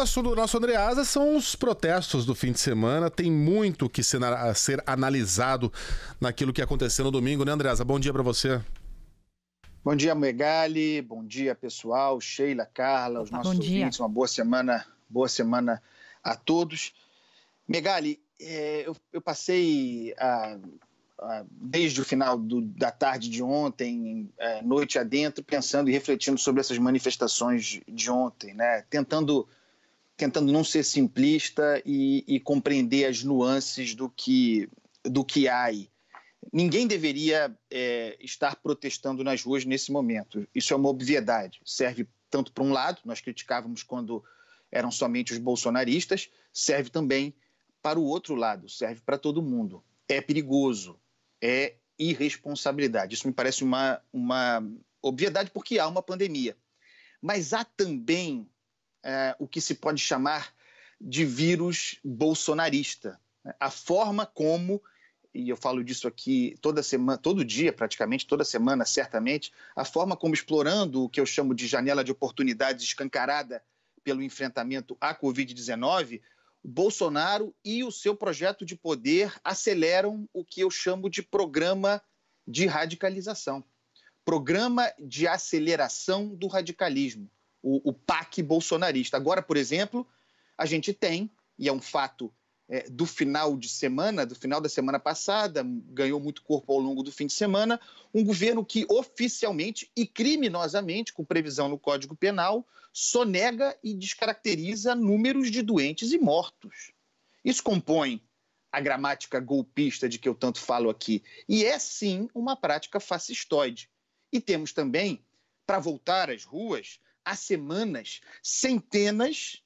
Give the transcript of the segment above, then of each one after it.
o assunto do nosso Andreasa são os protestos do fim de semana. Tem muito que ser, ser analisado naquilo que aconteceu no domingo, né, Andreasa? Bom dia para você. Bom dia, Megali. Bom dia, pessoal. Sheila, Carla, os nossos Bom ouvintes. Dia. Uma boa semana, boa semana a todos. Megali, é, eu, eu, passei a, a, desde o final do, da tarde de ontem, é, noite adentro, pensando e refletindo sobre essas manifestações de ontem, né? Tentando tentando não ser simplista e, e compreender as nuances do que, do que há aí. Ninguém deveria é, estar protestando nas ruas nesse momento. Isso é uma obviedade. Serve tanto para um lado, nós criticávamos quando eram somente os bolsonaristas, serve também para o outro lado, serve para todo mundo. É perigoso, é irresponsabilidade. Isso me parece uma, uma obviedade, porque há uma pandemia. Mas há também é, o que se pode chamar de vírus bolsonarista. A forma como, e eu falo disso aqui toda semana, todo dia praticamente, toda semana certamente, a forma como explorando o que eu chamo de janela de oportunidades escancarada pelo enfrentamento à Covid-19, Bolsonaro e o seu projeto de poder aceleram o que eu chamo de programa de radicalização programa de aceleração do radicalismo o, o PAC bolsonarista. Agora, por exemplo, a gente tem, e é um fato é, do final de semana, do final da semana passada, ganhou muito corpo ao longo do fim de semana, um governo que oficialmente e criminosamente, com previsão no Código Penal, sonega e descaracteriza números de doentes e mortos. Isso compõe a gramática golpista de que eu tanto falo aqui. E é sim uma prática fascistoide. E temos também, para voltar às ruas, há semanas, centenas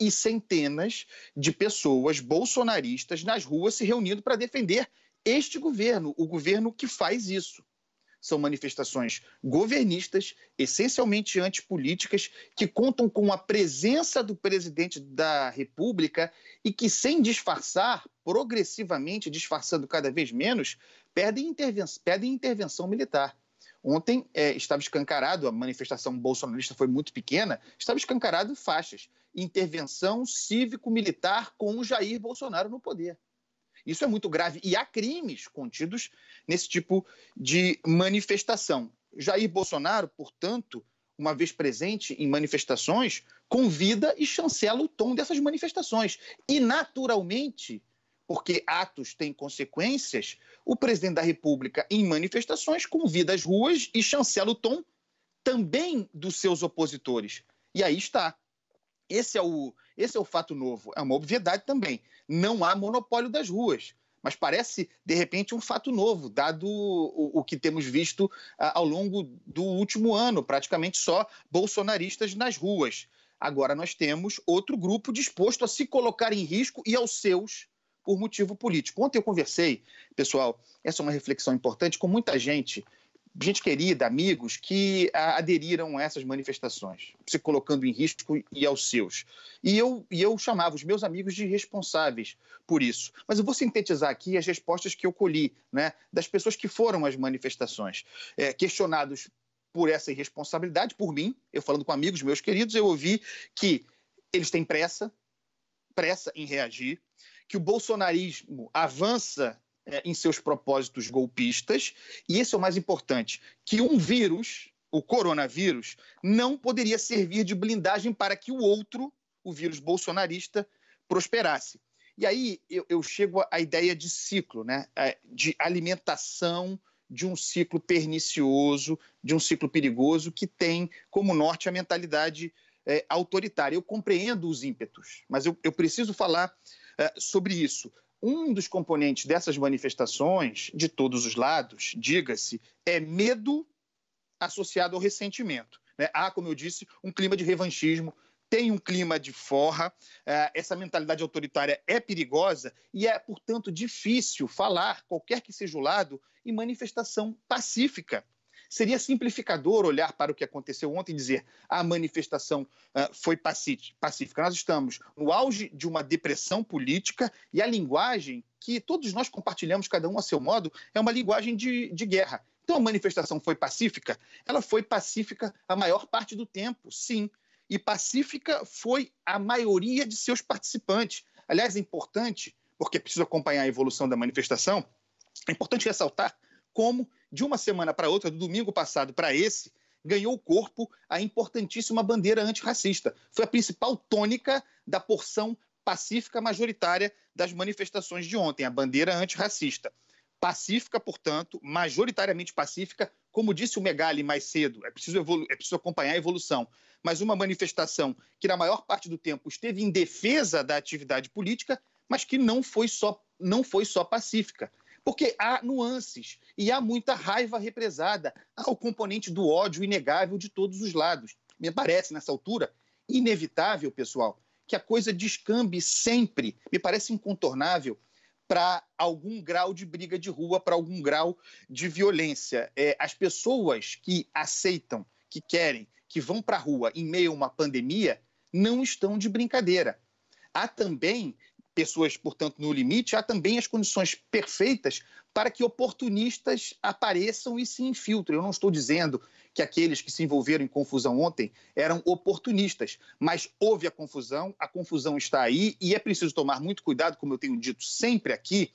e centenas de pessoas bolsonaristas nas ruas se reunindo para defender este governo, o governo que faz isso. São manifestações governistas, essencialmente antipolíticas, que contam com a presença do presidente da República e que, sem disfarçar, progressivamente disfarçando cada vez menos, pedem intervenção militar. Ontem é, estava escancarado, a manifestação bolsonarista foi muito pequena, estava escancarado faixas. Intervenção cívico-militar com o Jair Bolsonaro no poder. Isso é muito grave e há crimes contidos nesse tipo de manifestação. Jair Bolsonaro, portanto, uma vez presente em manifestações, convida e chancela o tom dessas manifestações. E, naturalmente, porque atos têm consequências, o presidente da República, em manifestações, convida as ruas e chancela o tom também dos seus opositores. E aí está. Esse é o, esse é o fato novo. É uma obviedade também. Não há monopólio das ruas. Mas parece, de repente, um fato novo, dado o, o que temos visto ah, ao longo do último ano praticamente só bolsonaristas nas ruas. Agora nós temos outro grupo disposto a se colocar em risco e aos seus por motivo político. Ontem eu conversei, pessoal, essa é uma reflexão importante, com muita gente, gente querida, amigos, que aderiram a essas manifestações, se colocando em risco e aos seus. E eu, e eu chamava os meus amigos de responsáveis por isso. Mas eu vou sintetizar aqui as respostas que eu colhi, né, das pessoas que foram às manifestações, é, questionados por essa irresponsabilidade, por mim, eu falando com amigos meus queridos, eu ouvi que eles têm pressa, pressa em reagir, que o bolsonarismo avança é, em seus propósitos golpistas, e esse é o mais importante, que um vírus, o coronavírus, não poderia servir de blindagem para que o outro, o vírus bolsonarista, prosperasse. E aí eu, eu chego à ideia de ciclo, né? É, de alimentação de um ciclo pernicioso, de um ciclo perigoso, que tem como norte a mentalidade é, autoritária. Eu compreendo os ímpetos, mas eu, eu preciso falar eh, sobre isso. Um dos componentes dessas manifestações, de todos os lados, diga-se, é medo associado ao ressentimento. Né? Há, como eu disse, um clima de revanchismo, tem um clima de forra, eh, essa mentalidade autoritária é perigosa e é, portanto, difícil falar, qualquer que seja o lado, em manifestação pacífica. Seria simplificador olhar para o que aconteceu ontem e dizer a manifestação uh, foi pacífica. Nós estamos no auge de uma depressão política e a linguagem que todos nós compartilhamos, cada um a seu modo, é uma linguagem de, de guerra. Então a manifestação foi pacífica? Ela foi pacífica a maior parte do tempo, sim. E pacífica foi a maioria de seus participantes. Aliás, é importante, porque é preciso acompanhar a evolução da manifestação, é importante ressaltar como de uma semana para outra, do domingo passado para esse, ganhou o corpo a importantíssima bandeira antirracista. Foi a principal tônica da porção pacífica majoritária das manifestações de ontem, a bandeira antirracista. Pacífica, portanto, majoritariamente pacífica, como disse o Megali mais cedo, é preciso, evolu é preciso acompanhar a evolução. Mas uma manifestação que, na maior parte do tempo, esteve em defesa da atividade política, mas que não foi só, não foi só pacífica. Porque há nuances e há muita raiva represada, há o componente do ódio inegável de todos os lados. Me parece, nessa altura, inevitável, pessoal, que a coisa descambe sempre, me parece incontornável, para algum grau de briga de rua, para algum grau de violência. É, as pessoas que aceitam, que querem, que vão para a rua em meio a uma pandemia, não estão de brincadeira. Há também pessoas, portanto, no limite, há também as condições perfeitas para que oportunistas apareçam e se infiltrem. Eu não estou dizendo que aqueles que se envolveram em confusão ontem eram oportunistas, mas houve a confusão, a confusão está aí e é preciso tomar muito cuidado, como eu tenho dito sempre aqui,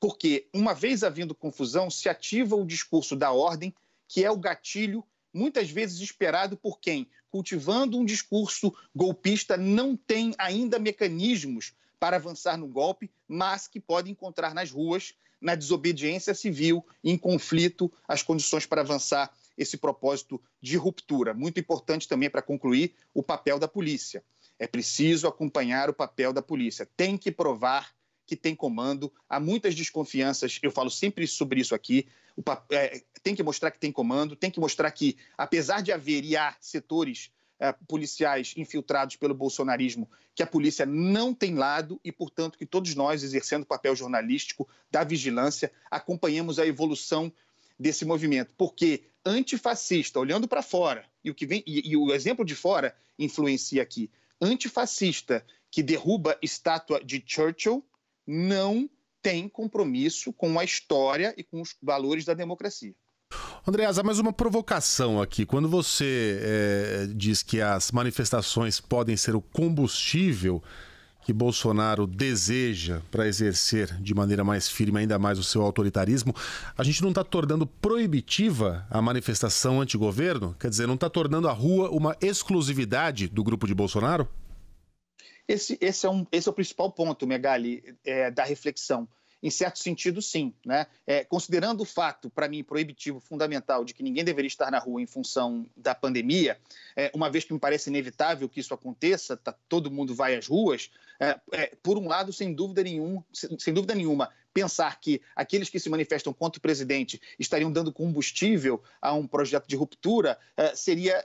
porque uma vez havendo confusão, se ativa o discurso da ordem, que é o gatilho muitas vezes esperado por quem, cultivando um discurso golpista, não tem ainda mecanismos para avançar no golpe, mas que pode encontrar nas ruas, na desobediência civil, em conflito, as condições para avançar esse propósito de ruptura. Muito importante também para concluir o papel da polícia. É preciso acompanhar o papel da polícia. Tem que provar que tem comando. Há muitas desconfianças, eu falo sempre sobre isso aqui. O, é, tem que mostrar que tem comando, tem que mostrar que, apesar de haver e há setores é, policiais infiltrados pelo bolsonarismo, que a polícia não tem lado e, portanto, que todos nós, exercendo o papel jornalístico da vigilância, acompanhemos a evolução desse movimento. Porque antifascista, olhando para fora, e o, que vem, e, e o exemplo de fora influencia aqui, antifascista que derruba estátua de Churchill não tem compromisso com a história e com os valores da democracia há mais uma provocação aqui. Quando você é, diz que as manifestações podem ser o combustível que Bolsonaro deseja para exercer de maneira mais firme ainda mais o seu autoritarismo, a gente não está tornando proibitiva a manifestação antigoverno? Quer dizer, não está tornando a rua uma exclusividade do grupo de Bolsonaro? Esse, esse, é, um, esse é o principal ponto, Megali, é, da reflexão em certo sentido, sim. Né? É, considerando o fato, para mim, proibitivo, fundamental, de que ninguém deveria estar na rua em função da pandemia, é, uma vez que me parece inevitável que isso aconteça, tá, todo mundo vai às ruas, é, é por um lado, sem dúvida, nenhum, sem, sem dúvida nenhuma, pensar que aqueles que se manifestam contra o presidente estariam dando combustível a um projeto de ruptura é, seria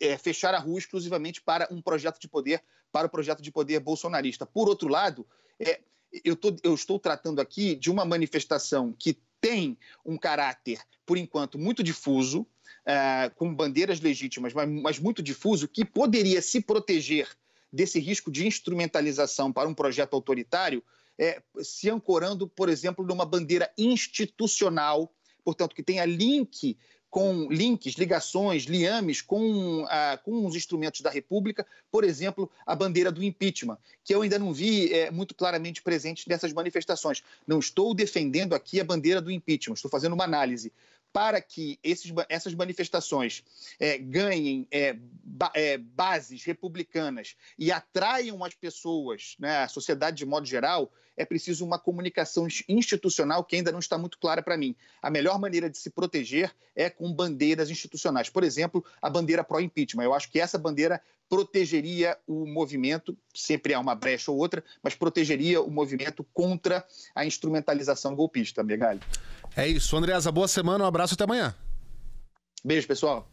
é, fechar a rua exclusivamente para um projeto de poder, para o projeto de poder bolsonarista. Por outro lado, é, eu, tô, eu estou tratando aqui de uma manifestação que tem um caráter, por enquanto, muito difuso, uh, com bandeiras legítimas, mas, mas, muito difuso, que poderia se proteger desse risco de instrumentalização para um projeto autoritário, é, se ancorando, por exemplo, numa bandeira institucional, portanto, que tenha link com links, ligações, liames com, ah, com os instrumentos da República, por exemplo, a bandeira do impeachment, que eu ainda não vi é, muito claramente presente nessas manifestações. Não estou defendendo aqui a bandeira do impeachment, estou fazendo uma análise para que esses, essas manifestações é, ganhem é, ba, é, bases republicanas e atraiam as pessoas, né, a sociedade de modo geral, é preciso uma comunicação institucional que ainda não está muito clara para mim. A melhor maneira de se proteger é com bandeiras institucionais. Por exemplo, a bandeira pró-impeachment. Eu acho que essa bandeira protegeria o movimento, sempre há uma brecha ou outra, mas protegeria o movimento contra a instrumentalização golpista, Megali. É isso. Andreasa, boa semana, um abraço até amanhã. Beijo, pessoal.